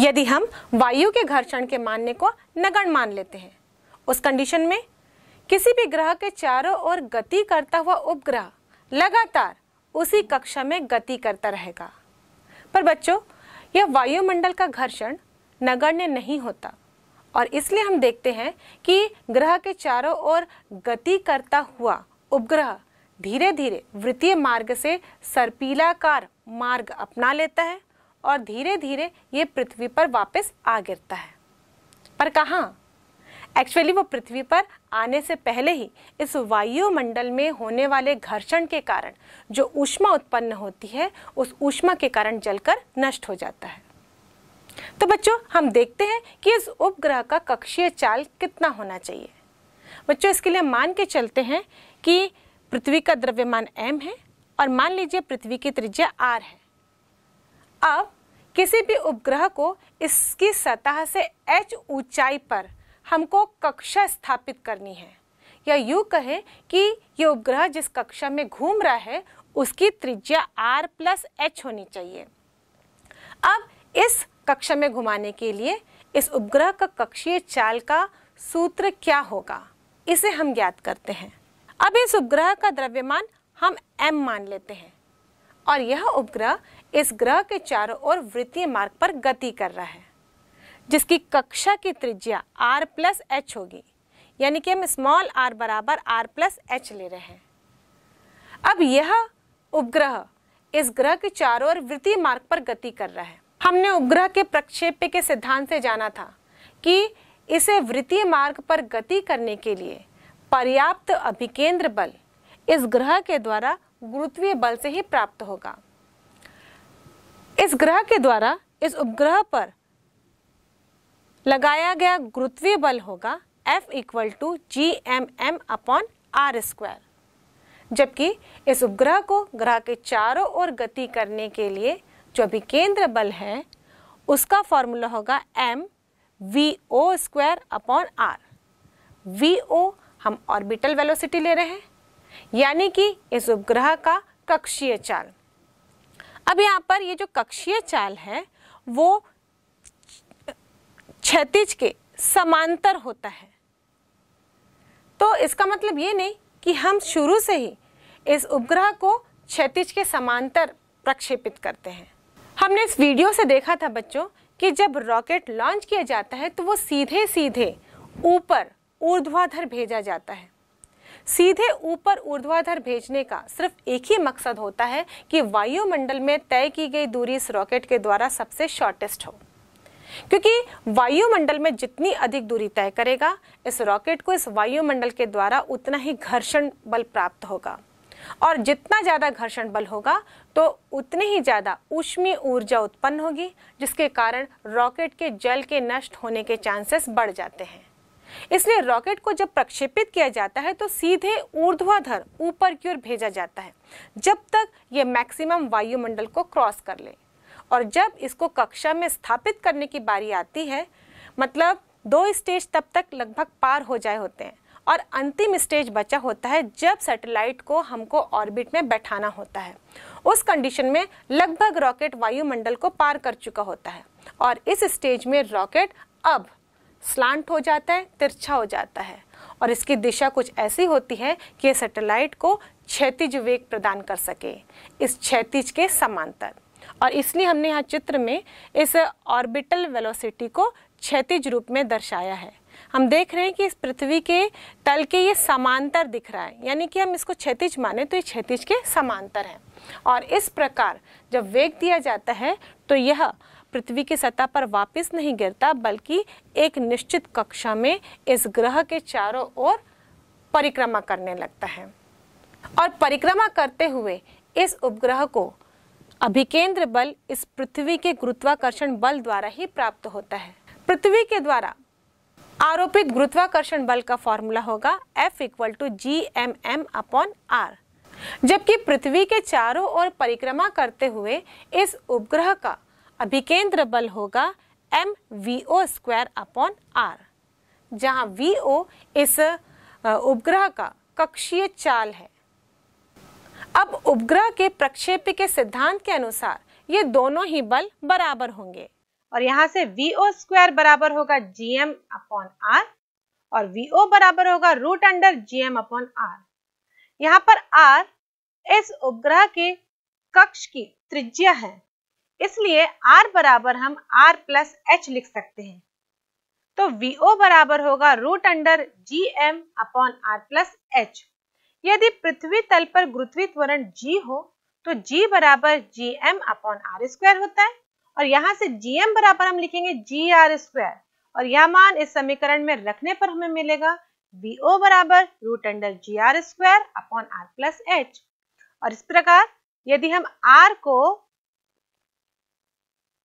यदि हम वायु के घर्षण के मानने को नगण्य मान लेते हैं उस कंडीशन में किसी भी ग्रह के चारों ओर गति करता हुआ उपग्रह लगातार उसी कक्षा में गति करता रहेगा पर बच्चों यह वायुमंडल का घर्षण नगण्य नहीं होता और इसलिए हम देखते हैं कि ग्रह के चारों ओर गति करता हुआ उपग्रह धीरे धीरे वृत्तीय मार्ग से सर्पीलाकार मार्ग अपना लेता है और धीरे धीरे ये पृथ्वी पर वापस आ गिरता है पर कहाँ एक्चुअली वो पृथ्वी पर आने से पहले ही इस वायुमंडल में होने वाले घर्षण के कारण जो ऊष्मा उत्पन्न होती है उस ऊष्मा के कारण जलकर नष्ट हो जाता है तो बच्चों हम देखते हैं कि इस उपग्रह का कक्षीय चाल कितना होना चाहिए बच्चों इसके लिए मान के चलते हैं कि पृथ्वी का द्रव्यमान m है और मान लीजिए पृथ्वी की त्रिज्या r है अब किसी भी उपग्रह को इसकी सतह से एच ऊंचाई पर हमको कक्षा स्थापित करनी है या यूँ कहें कि ये उपग्रह जिस कक्षा में घूम रहा है उसकी त्रिज्या आर प्लस एच होनी चाहिए अब इस कक्षा में घुमाने के लिए इस उपग्रह का कक्षीय चाल का सूत्र क्या होगा इसे हम ज्ञात करते हैं अब इस उपग्रह का द्रव्यमान हम एम मान लेते हैं और यह उपग्रह इस ग्रह के चारों ओर वृत्तीय मार्ग पर गति कर रहा है जिसकी कक्षा की त्रिज्या r प्लस एच होगी यानी कि हम स्मॉल r बराबर r प्लस एच ले रहे हैं अब यह उपग्रह इस ग्रह के चारों ओर वृत्तीय मार्ग पर गति कर रहा है हमने उपग्रह के प्रक्षेप्य के सिद्धांत से जाना था कि इसे वृत्तीय मार्ग पर गति करने के लिए पर्याप्त अभिकेंद्र बल इस ग्रह के द्वारा गुरुत्वीय बल से ही प्राप्त होगा इस ग्रह के द्वारा इस उपग्रह पर लगाया गया गुरुत्वीय बल होगा F equal to G M M upon R square जबकि इस उपग्रह को ग्रह के चारों ओर गति करने के लिए जो भी केंद्र बल है उसका फॉर्मूला होगा M V O square upon R V O हम ऑर्बिटल वेलोसिटी ले रहे हैं यानी कि इस उपग्रह का कक्षीय चाल अब यहाँ पर ये जो कक्षीय चाल है वो क्षतिज के समांतर होता है तो इसका मतलब ये नहीं कि हम शुरू से ही इस उपग्रह को क्षतिज के समांतर प्रक्षेपित करते हैं हमने इस वीडियो से देखा था बच्चों कि जब रॉकेट लॉन्च किया जाता है तो वो सीधे सीधे ऊपर ऊर्ध्वाधर भेजा जाता है सीधे ऊपर ऊर्ध्वाधर भेजने का सिर्फ एक ही मकसद होता है कि वायुमंडल में तय की गई दूरी इस रॉकेट के द्वारा सबसे शॉर्टेस्ट हो क्योंकि वायुमंडल में जितनी अधिक दूरी तय करेगा इस रॉकेट को इस वायुमंडल के द्वारा उतना ही घर्षण बल प्राप्त होगा और जितना ज़्यादा घर्षण बल होगा तो उतनी ही ज़्यादा ऊष्मीय ऊर्जा उत्पन्न होगी जिसके कारण रॉकेट के जल के नष्ट होने के चांसेस बढ़ जाते हैं इसलिए रॉकेट को जब प्रक्षेपित किया जाता है तो सीधे ऊर्ध्वाधर ऊपर की ओर भेजा जाता है जब तक ये मैक्सिमम वायुमंडल को क्रॉस कर ले और जब इसको कक्षा में स्थापित करने की बारी आती है मतलब दो स्टेज तब तक लगभग पार हो जाए होते हैं और अंतिम स्टेज बचा होता है जब सैटेलाइट को हमको ऑर्बिट में बैठाना होता है उस कंडीशन में लगभग रॉकेट वायुमंडल को पार कर चुका होता है और इस स्टेज में रॉकेट अब स्लांट हो जाता है तिरछा हो जाता है और इसकी दिशा कुछ ऐसी होती है कि ये सैटेलाइट को क्षैतिज वेग प्रदान कर सके इस क्षैतिज के समांतर और इसलिए हमने यहाँ चित्र में इस ऑर्बिटल वेलोसिटी को क्षैतिज रूप में दर्शाया है हम देख रहे हैं कि इस पृथ्वी के तल के ये समांतर दिख रहा है यानी कि हम इसको क्षैतिज माने तो ये क्षैतिज के समांतर है और इस प्रकार जब वेग दिया जाता है तो यह पृथ्वी की सतह पर वापस नहीं गिरता बल्कि एक निश्चित कक्षा में इस ग्रह के चारों ओर परिक्रमा करने लगता है और परिक्रमा करते हुए इस उपग्रह को अभिकेंद्र बल इस पृथ्वी के गुरुत्वाकर्षण बल द्वारा ही प्राप्त होता है पृथ्वी के द्वारा आरोपित गुरुत्वाकर्षण बल का फॉर्मूला होगा F equal to G M M upon R जबकि पृथ्वी के चारों ओर परिक्रमा करते हुए इस उपग्रह का अभिकेंद्र बल होगा M V O square upon R जहां वी ओ इस उपग्रह का कक्षीय चाल है अब उपग्रह के प्रक्षेप के सिद्धांत के अनुसार ये दोनों ही बल बराबर होंगे और यहाँ से वी ओ स्क्वायर बराबर होगा जी एम अपॉन आर और वी ओ बराबर होगा root under G M upon R यहाँ पर आर इस उपग्रह के कक्ष की त्रिज्या है इसलिए R बराबर हम R प्लस एच लिख सकते हैं तो VO बराबर होगा root under G M upon R plus H यदि पृथ्वी तल पर गुरुत्वीय त्वरण G हो तो G बराबर G M upon R square होता है और यहाँ से जी एम बराबर हम लिखेंगे जी आर स्क्वायर और यह मान इस समीकरण में रखने पर हमें मिलेगा VO बराबर root under G R square upon R plus H और इस प्रकार यदि हम R को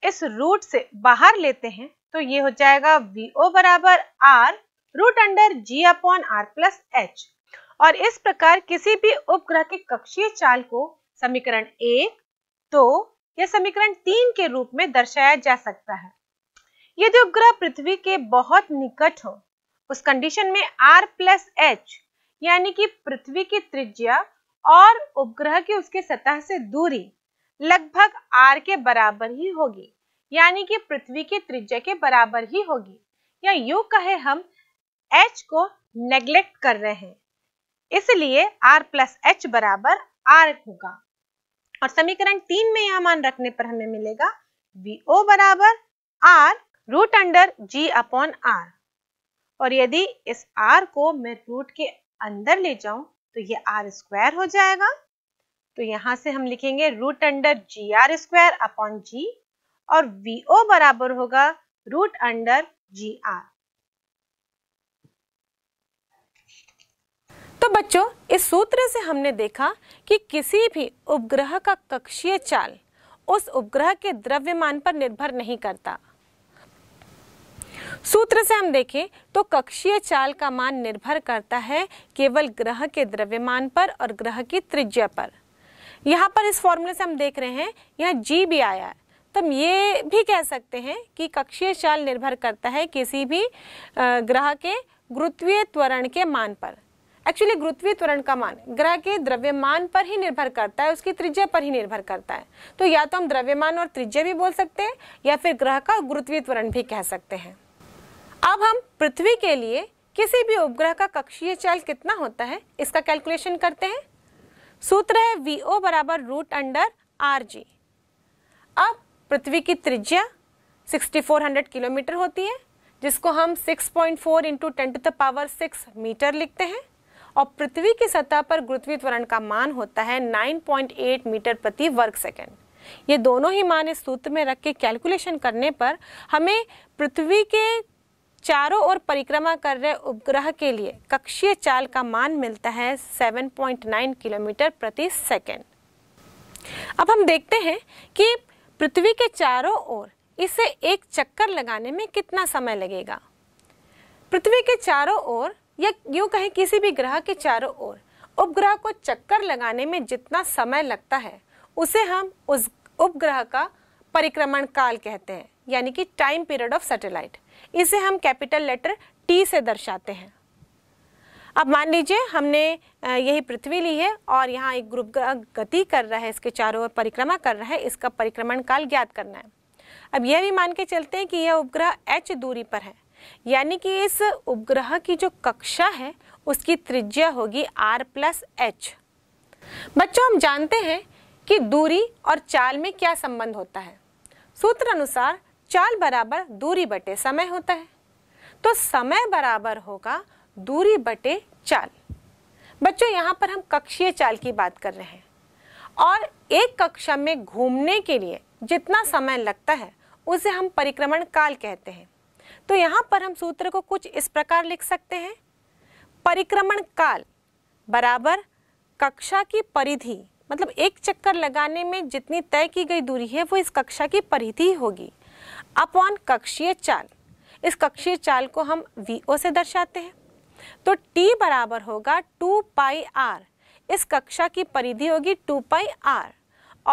इस रूट से बाहर लेते हैं तो ये हो जाएगा वी ओ बराबर R root under G upon R plus H और इस प्रकार किसी भी उपग्रह के कक्षीय चाल को समीकरण एक दो या समीकरण तीन के रूप में दर्शाया जा सकता है यदि उपग्रह पृथ्वी के बहुत निकट हो उस कंडीशन में आर प्लस एच यानी कि पृथ्वी की त्रिज्या और उपग्रह की उसके सतह से दूरी लगभग आर के बराबर ही होगी यानी कि पृथ्वी के त्रिज्या के बराबर ही होगी या यू कहे हम एच को नेग्लेक्ट कर रहे हैं इसलिए आर प्लस एच बराबर आर होगा और समीकरण तीन में यह मान रखने पर हमें मिलेगा वी ओ बराबर R root under G upon R और यदि इस आर को मैं रूट के अंदर ले जाऊं तो ये आर स्क्वायर हो जाएगा तो यहां से हम लिखेंगे root under G R square upon G और वी ओ बराबर होगा रूट अंडर जी आर तो बच्चों इस सूत्र से हमने देखा कि किसी भी उपग्रह का कक्षीय चाल उस उपग्रह के द्रव्यमान पर निर्भर नहीं करता सूत्र से हम देखें तो कक्षीय चाल का मान निर्भर करता है केवल ग्रह के द्रव्यमान पर और ग्रह की त्रिज्या पर यहाँ पर इस फॉर्मूले से हम देख रहे हैं यहाँ जी भी आया है तब ये भी कह सकते हैं कि कक्षीय चाल निर्भर करता है किसी भी ग्रह के गुरुत्वीय त्वरण के मान पर एक्चुअली गुरुत्वीय त्वरण का मान ग्रह के द्रव्यमान पर ही निर्भर करता है उसकी त्रिज्या पर ही निर्भर करता है तो या तो हम द्रव्यमान और त्रिज्या भी बोल सकते हैं या फिर ग्रह का गुरुत्वीय त्वरण भी कह सकते हैं अब हम पृथ्वी के लिए किसी भी उपग्रह का कक्षीय चाल कितना होता है इसका कैलकुलेशन करते हैं सूत्र है वी ओ बराबर रूट अंडर आर जी अब पृथ्वी की त्रिज्या 6400 किलोमीटर होती है जिसको हम 6.4 point four into ten to the power six metre लिखते हैं और पृथ्वी की सतह पर गुरुत्वी त्वरण का मान होता है 9.8 मीटर प्रति वर्ग सेकेंड ये दोनों ही मान इस सूत्र में रख के कैलकुलेशन करने पर हमें पृथ्वी के चारों ओर परिक्रमा कर रहे उपग्रह के लिए कक्षीय चाल का मान मिलता है 7.9 किलोमीटर प्रति सेकेंड अब हम देखते हैं कि पृथ्वी के चारों ओर इसे एक चक्कर लगाने में कितना समय लगेगा पृथ्वी के चारों ओर या यूं कहें किसी भी ग्रह के चारों ओर उपग्रह को चक्कर लगाने में जितना समय लगता है उसे हम उस उपग्रह का परिक्रमण काल कहते हैं यानी कि टाइम पीरियड ऑफ सैटेलाइट इसे हम कैपिटल लेटर टी से दर्शाते हैं अब मान लीजिए हमने यही पृथ्वी ली है और यहाँ एक ग्रुप गति कर रहा है इसके चारों ओर परिक्रमा कर रहा है इसका परिक्रमण काल ज्ञात करना है अब यह भी मान के चलते हैं कि यह उपग्रह एच दूरी पर है यानी कि इस उपग्रह की जो कक्षा है उसकी त्रिज्या होगी आर प्लस एच बच्चों हम जानते हैं कि दूरी और चाल में क्या संबंध होता है सूत्र अनुसार चाल बराबर दूरी बटे समय होता है तो समय बराबर होगा दूरी बटे चाल बच्चों यहाँ पर हम कक्षीय चाल की बात कर रहे हैं और एक कक्षा में घूमने के लिए जितना समय लगता है उसे हम परिक्रमण काल कहते हैं तो यहाँ पर हम सूत्र को कुछ इस प्रकार लिख सकते हैं परिक्रमण काल बराबर कक्षा की परिधि मतलब एक चक्कर लगाने में जितनी तय की गई दूरी है वो इस कक्षा की परिधि होगी अपॉन कक्षीय चाल इस कक्षीय चाल को हम वी से दर्शाते हैं तो t बराबर होगा टू पाई आर इस कक्षा की परिधि होगी टू पाई आर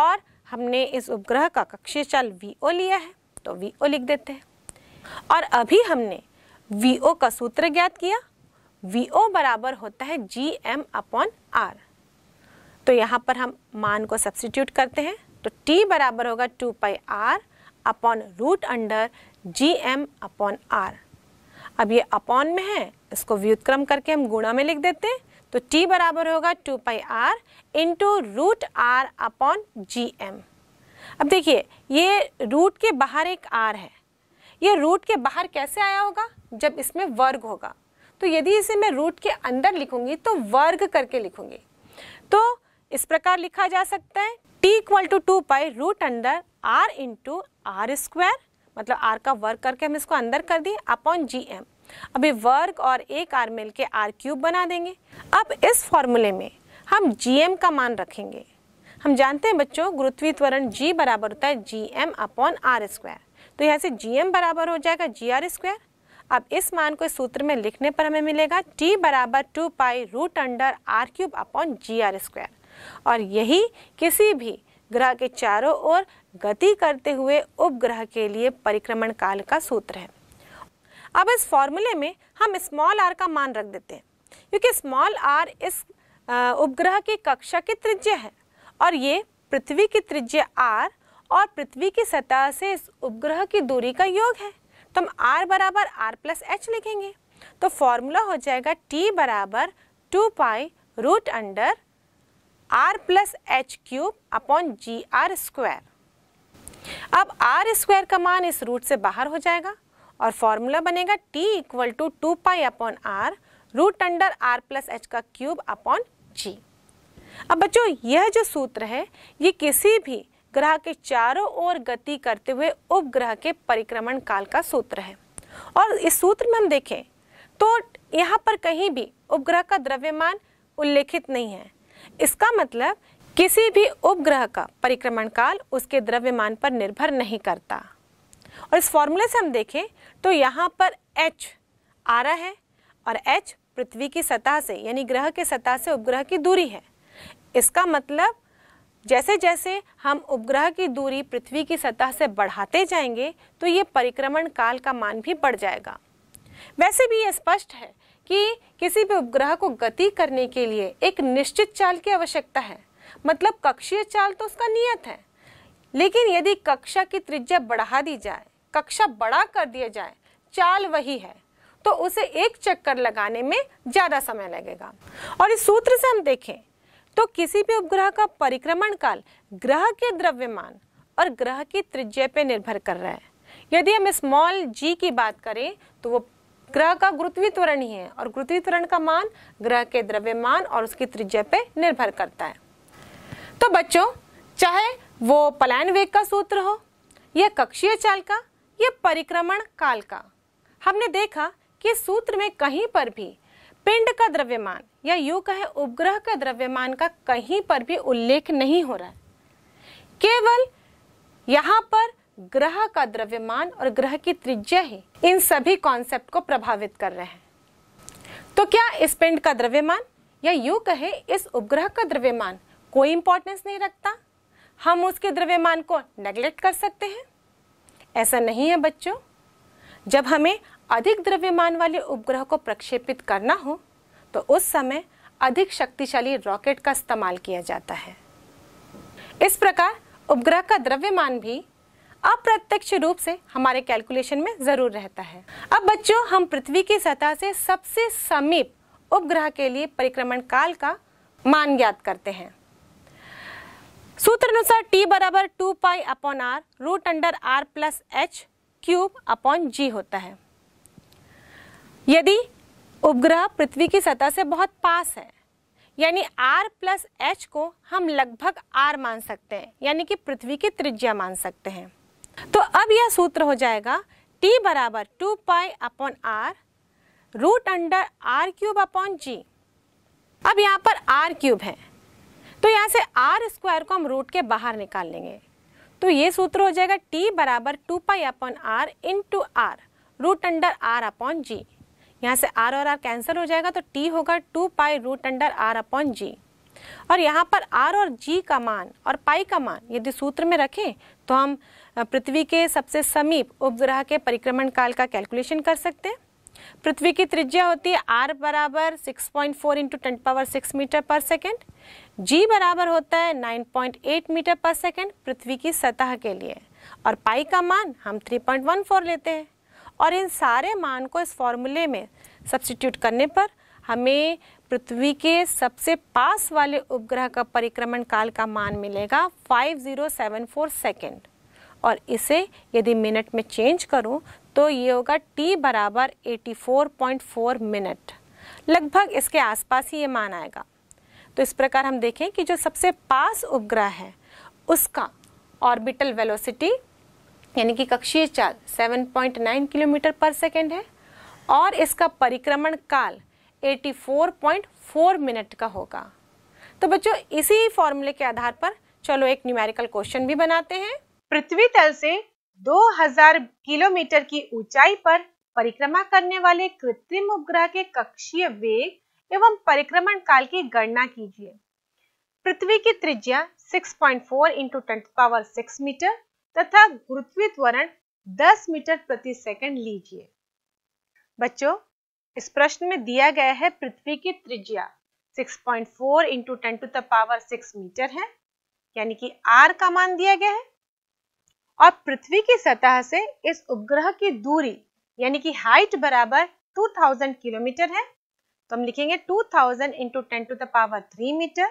और हमने इस उपग्रह का कक्षीय चाल वी ओ लिया है तो वी ओ लिख देते हैं और अभी हमने वी ओ का सूत्र ज्ञात किया वी ओ बराबर होता है जी एम अपॉन आर तो यहाँ पर हम मान को सब्सिट्यूट करते हैं तो t बराबर होगा two pi R upon root under G M upon R अब ये अपॉन में है इसको व्युतक्रम करके हम गुणा में लिख देते हैं तो t बराबर होगा two pi R into root R upon G M अब देखिए ये रूट के बाहर एक आर है ये रूट के बाहर कैसे आया होगा जब इसमें वर्ग होगा तो यदि इसे मैं रूट के अंदर लिखूंगी तो वर्ग करके लिखूंगी तो इस प्रकार लिखा जा सकता है t equal to two pi root under R into R square मतलब आर का वर्क करके हम इसको अंदर कर दिए अपॉन जी एम अभी वर्क और एक आर मिल के आर क्यूब बना देंगे अब इस फॉर्मूले में हम जी एम का मान रखेंगे हम जानते हैं बच्चों गुरुत्वीय त्वरण जी बराबर होता है G M upon R square तो यहाँ से जी एम बराबर हो जाएगा जी आर स्क्वायर अब इस मान को इस सूत्र में लिखने पर हमें मिलेगा टी बराबर two pi root under R cube upon G R square और यही किसी भी ग्रह के चारों ओर गति करते हुए उपग्रह के लिए परिक्रमण काल का सूत्र है अब इस फॉर्मूले में हम स्मॉल आर का मान रख देते हैं क्योंकि स्मॉल आर इस उपग्रह की कक्षा की त्रिज्या है और ये पृथ्वी की त्रिज्या आर और पृथ्वी की सतह से इस उपग्रह की दूरी का योग है तो हम आर बराबर आर प्लस एच लिखेंगे तो फॉर्मूला हो जाएगा टी बराबर two pi root under R plus H cube upon G R square अब आर स्क्वायर का मान इस रूट से बाहर हो जाएगा और फॉर्मूला बनेगा t equal to two pi upon R root under R plus H का क्यूब अपॉन जी अब बच्चों यह जो सूत्र है ये किसी भी ग्रह के चारों ओर गति करते हुए उपग्रह के परिक्रमण काल का सूत्र है और इस सूत्र में हम देखें तो यहाँ पर कहीं भी उपग्रह का द्रव्यमान उल्लेखित नहीं है इसका मतलब किसी भी उपग्रह का परिक्रमण काल उसके द्रव्यमान पर निर्भर नहीं करता और इस फॉर्मूले से हम देखें तो यहाँ पर h आ रहा है और h पृथ्वी की सतह से यानी ग्रह के सतह से उपग्रह की दूरी है इसका मतलब जैसे जैसे हम उपग्रह की दूरी पृथ्वी की सतह से बढ़ाते जाएंगे तो ये परिक्रमण काल का मान भी बढ़ जाएगा वैसे भी ये स्पष्ट है कि किसी भी उपग्रह को गति करने के लिए एक निश्चित चाल की आवश्यकता है मतलब कक्षीय चाल तो उसका नियत है लेकिन यदि कक्षा की त्रिज्या बढ़ा दी जाए कक्षा बड़ा कर दिया जाए चाल वही है तो उसे एक चक्कर लगाने में ज़्यादा समय लगेगा और इस सूत्र से हम देखें तो किसी भी उपग्रह का परिक्रमण काल ग्रह के द्रव्यमान और ग्रह की त्रिज्या पर निर्भर कर रहा है यदि हम स्मॉल जी की बात करें तो वो ग्रह का गुरुत्वीय त्वरण ही है और गुरुत्वीय त्वरण का मान ग्रह के द्रव्यमान और उसकी त्रिज्या पे निर्भर करता है तो बच्चों चाहे वो पलायन वेग का सूत्र हो या कक्षीय चाल का या परिक्रमण काल का हमने देखा कि सूत्र में कहीं पर भी पिंड का द्रव्यमान या यू कहे उपग्रह का द्रव्यमान का कहीं पर भी उल्लेख नहीं हो रहा है केवल यहाँ पर ग्रह का द्रव्यमान और ग्रह की त्रिज्या ही इन सभी कॉन्सेप्ट को प्रभावित कर रहे हैं तो क्या इस पिंड का द्रव्यमान या यू कहे इस उपग्रह का द्रव्यमान कोई इंपॉर्टेंस नहीं रखता हम उसके द्रव्यमान को नेग्लेक्ट कर सकते हैं ऐसा नहीं है बच्चों जब हमें अधिक द्रव्यमान वाले उपग्रह को प्रक्षेपित करना हो तो उस समय अधिक शक्तिशाली रॉकेट का इस्तेमाल किया जाता है इस प्रकार उपग्रह का द्रव्यमान भी अप्रत्यक्ष रूप से हमारे कैलकुलेशन में जरूर रहता है अब बच्चों हम पृथ्वी की सतह से सबसे समीप उपग्रह के लिए परिक्रमण काल का मान ज्ञात करते हैं सूत्र अनुसार टी बराबर two pi upon R root under R plus H cube upon G होता है यदि उपग्रह पृथ्वी की सतह से बहुत पास है यानी आर प्लस एच को हम लगभग आर मान सकते हैं यानी कि पृथ्वी की त्रिज्या मान सकते हैं तो अब यह सूत्र हो जाएगा t बराबर two pi upon R root under R cube upon G अब यहाँ पर आर क्यूब है तो यहाँ से आर स्क्वायर को हम रूट के बाहर निकाल लेंगे तो ये सूत्र हो जाएगा टी बराबर two pi upon R into R root under R upon G यहाँ से आर और आर कैंसिल हो जाएगा तो टी होगा two pi root under R upon G और यहाँ पर आर और जी का मान और पाई का मान यदि सूत्र में रखें तो हम पृथ्वी के सबसे समीप उपग्रह के परिक्रमण काल का कैलकुलेशन कर सकते हैं पृथ्वी की त्रिज्या होती है आर बराबर 6.4 point four into ten power six metre per second G बराबर होता है 9.8 मीटर पर सेकेंड पृथ्वी की सतह के लिए और पाई का मान हम 3.14 लेते हैं और इन सारे मान को इस फॉर्मूले में सब्सिट्यूट करने पर हमें पृथ्वी के सबसे पास वाले उपग्रह का परिक्रमण काल का मान मिलेगा 5074 सेकंड और इसे यदि मिनट में चेंज करूं तो ये होगा टी बराबर 84.4 मिनट लगभग इसके आसपास ही ये मान आएगा तो इस प्रकार हम देखें कि जो सबसे पास उपग्रह है उसका ऑर्बिटल वेलोसिटी यानी कि कक्षीय चाल 7.9 किलोमीटर पर सेकेंड है और इसका परिक्रमण काल 84.4 मिनट का होगा तो बच्चों इसी फॉर्मूले के आधार पर चलो एक न्यूमेरिकल क्वेश्चन भी बनाते हैं पृथ्वी तल से 2000 किलोमीटर की ऊंचाई पर परिक्रमा करने वाले कृत्रिम उपग्रह के कक्षीय वेग एवं परिक्रमण काल की गणना कीजिए पृथ्वी की त्रिज्या 6.4 into ten power six metre तथा गुरुत्वीय त्वरण 10 मीटर प्रति सेकंड लीजिए बच्चों इस प्रश्न में दिया गया है पृथ्वी की त्रिज्या 6.4 point four into ten to the power six metre है यानी कि आर का मान दिया गया है और पृथ्वी की सतह से इस उपग्रह की दूरी यानी कि हाइट बराबर 2000 किलोमीटर है तो हम लिखेंगे 2000 thousand into ten to the power three metre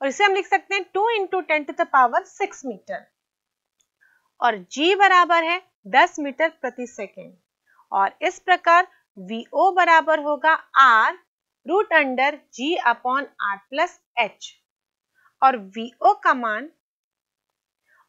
और इसे हम लिख सकते हैं 2 into ten to the power six metre और g बराबर है 10 मीटर प्रति सेकेंड और इस प्रकार VO बराबर होगा R root under G upon R plus H और VO का मान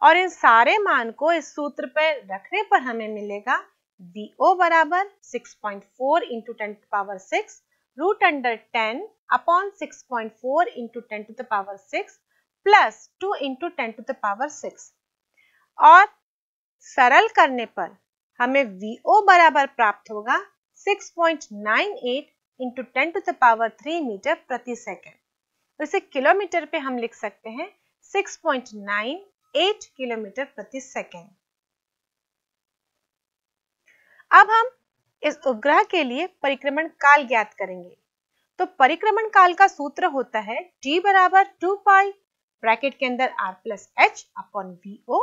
और इन सारे मान को इस सूत्र पर रखने पर हमें मिलेगा डी ओ बराबर six point four into ten power six root under ten upon six point four into ten to the power six plus two into ten to the power six और सरल करने पर हमें वी ओ बराबर प्राप्त होगा six point nine eight into ten to the power three metre प्रति second तो इसे किलोमीटर पे हम लिख सकते हैं six point nine eight kilometre प्रति सेकेंड अब हम इस उपग्रह के लिए परिक्रमण काल ज्ञात करेंगे तो परिक्रमण काल का सूत्र होता है t बराबर टू पाई ब्रैकेट के अंदर r plus H upon V O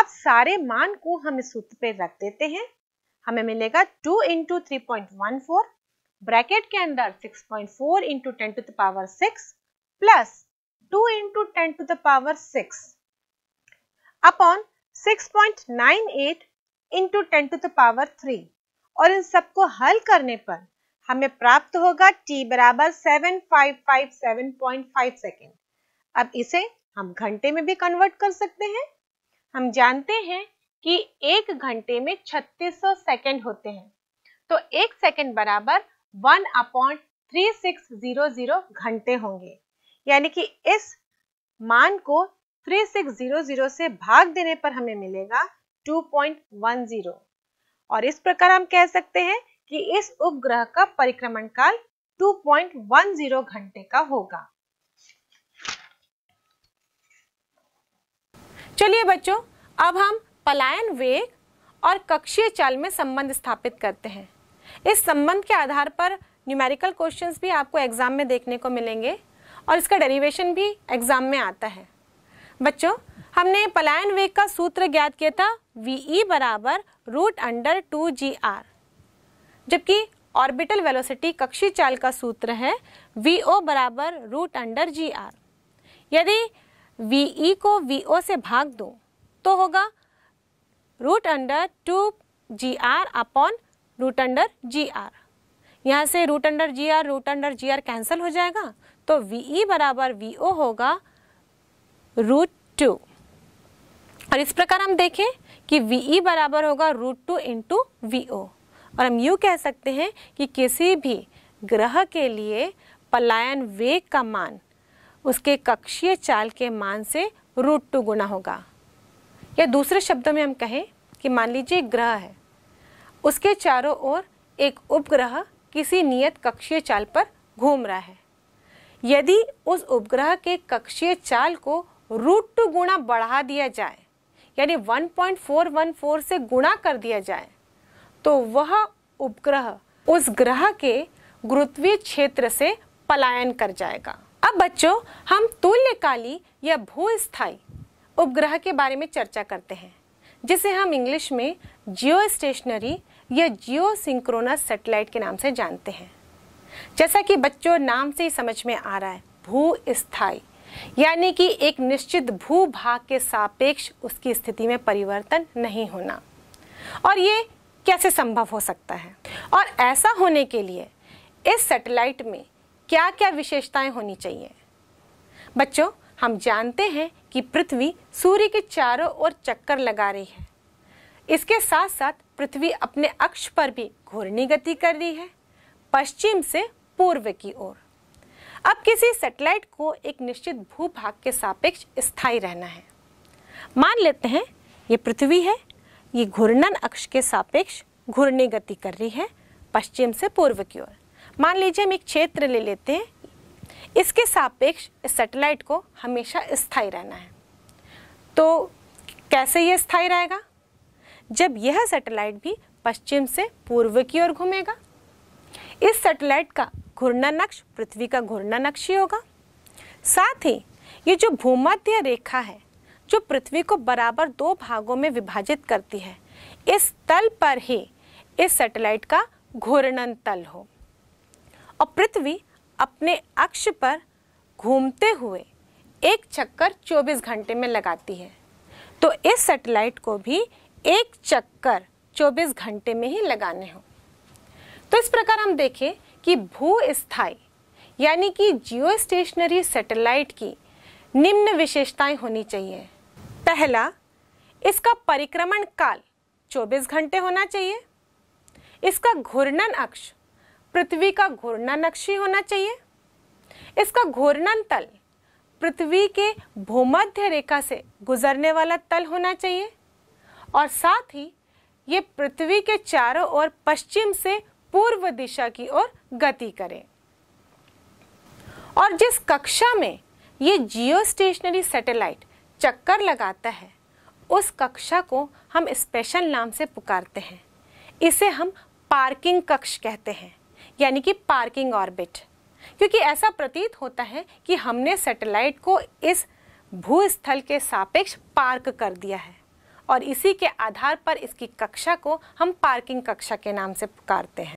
अब सारे मान को हम इस सूत्र पे रख देते हैं हमें मिलेगा 2 into three point one four bracket के अंदर 6.4 point four into ten to the power 6 plus 2 into ten to the power upon 6.98 into ten to the power three और इन सबको हल करने पर हमें प्राप्त होगा t बराबर 7557.5 सेकंड। अब इसे हम घंटे में भी कन्वर्ट कर सकते हैं हम जानते हैं कि एक घंटे में 3600 सेकंड होते हैं तो एक सेकंड बराबर 1 अपॉन थ्री घंटे होंगे यानी कि इस मान को 3600 से भाग देने पर हमें मिलेगा 2.10 और इस प्रकार हम कह सकते हैं कि इस उपग्रह का परिक्रमण काल 2.10 घंटे का होगा चलिए बच्चों अब हम पलायन वेग और कक्षीय चाल में संबंध स्थापित करते हैं इस संबंध के आधार पर न्यूमेरिकल क्वेश्चंस भी आपको एग्जाम में देखने को मिलेंगे और इसका डेरिवेशन भी एग्जाम में आता है बच्चों हमने पलायन वेग का सूत्र ज्ञात किया था वी ई e बराबर root under two G R जबकि ऑर्बिटल वेलोसिटी कक्षी चाल का सूत्र है वी ओ बराबर रूट अंडर जी आर यदि वी ई e को वी ओ से भाग दो तो होगा root under two G R upon root under G R यहाँ से root under G R root under G R cancel हो जाएगा तो वी ई e बराबर वी ओ होगा रूट टू और इस प्रकार हम देखें कि वी e बराबर होगा रूट टू इंटू वी और हम यू कह सकते हैं कि किसी भी ग्रह के लिए पलायन वेग का मान उसके कक्षीय चाल के मान से रूट टू गुना होगा या दूसरे शब्दों में हम कहें कि मान लीजिए ग्रह है उसके चारों ओर एक उपग्रह किसी नियत कक्षीय चाल पर घूम रहा है यदि उस उपग्रह के कक्षीय चाल को रूट टू गुणा बढ़ा दिया जाए यानी 1.414 से गुणा कर दिया जाए तो वह उपग्रह उस ग्रह के गुरुत्वीय क्षेत्र से पलायन कर जाएगा अब बच्चों हम तुल्यकाली या भूस्थायी उपग्रह के बारे में चर्चा करते हैं जिसे हम इंग्लिश में जियो स्टेशनरी या जियो सिंक्रोनस सेटेलाइट के नाम से जानते हैं जैसा कि बच्चों नाम से ही समझ में आ रहा है भू स्थाई यानी कि एक निश्चित भूभाग के सापेक्ष उसकी स्थिति में परिवर्तन नहीं होना और ये कैसे संभव हो सकता है और ऐसा होने के लिए इस सैटेलाइट में क्या क्या विशेषताएं होनी चाहिए बच्चों हम जानते हैं कि पृथ्वी सूर्य के चारों ओर चक्कर लगा रही है इसके साथ साथ पृथ्वी अपने अक्ष पर भी घूर्णी गति कर रही है पश्चिम से पूर्व की ओर अब किसी सेटेलाइट को एक निश्चित भूभाग के सापेक्ष स्थायी रहना है मान लेते हैं ये पृथ्वी है ये घूर्णन अक्ष के सापेक्ष घूर्णी गति कर रही है पश्चिम से पूर्व की ओर मान लीजिए हम एक क्षेत्र ले लेते हैं इसके सापेक्ष इस सेटेलाइट को हमेशा स्थायी रहना है तो कैसे ये स्थायी रहेगा जब यह सेटेलाइट भी पश्चिम से पूर्व की ओर घूमेगा इस सेटेलाइट का घूर्णा नक्ष पृथ्वी का घूर्णा नक्ष ही होगा साथ ही ये जो भूमध्य रेखा है जो पृथ्वी को बराबर दो भागों में विभाजित करती है इस तल पर ही इस सैटेलाइट का घूर्णन तल हो और पृथ्वी अपने अक्ष पर घूमते हुए एक चक्कर 24 घंटे में लगाती है तो इस सैटेलाइट को भी एक चक्कर 24 घंटे में ही लगाने हो तो इस प्रकार हम देखें कि भू स्थायी यानी कि जियो स्टेशनरी सेटेलाइट की निम्न विशेषताएं होनी चाहिए पहला इसका परिक्रमण काल 24 घंटे होना चाहिए इसका घूर्णन अक्ष पृथ्वी का घूर्णन अक्ष ही होना चाहिए इसका घूर्णन तल पृथ्वी के भूमध्य रेखा से गुजरने वाला तल होना चाहिए और साथ ही ये पृथ्वी के चारों ओर पश्चिम से पूर्व दिशा की ओर गति करें और जिस कक्षा में ये जियो स्टेशनरी सेटेलाइट चक्कर लगाता है उस कक्षा को हम स्पेशल नाम से पुकारते हैं इसे हम पार्किंग कक्ष कहते हैं यानी कि पार्किंग ऑर्बिट क्योंकि ऐसा प्रतीत होता है कि हमने सैटेलाइट को इस भूस्थल के सापेक्ष पार्क कर दिया है और इसी के आधार पर इसकी कक्षा को हम पार्किंग कक्षा के नाम से पुकारते हैं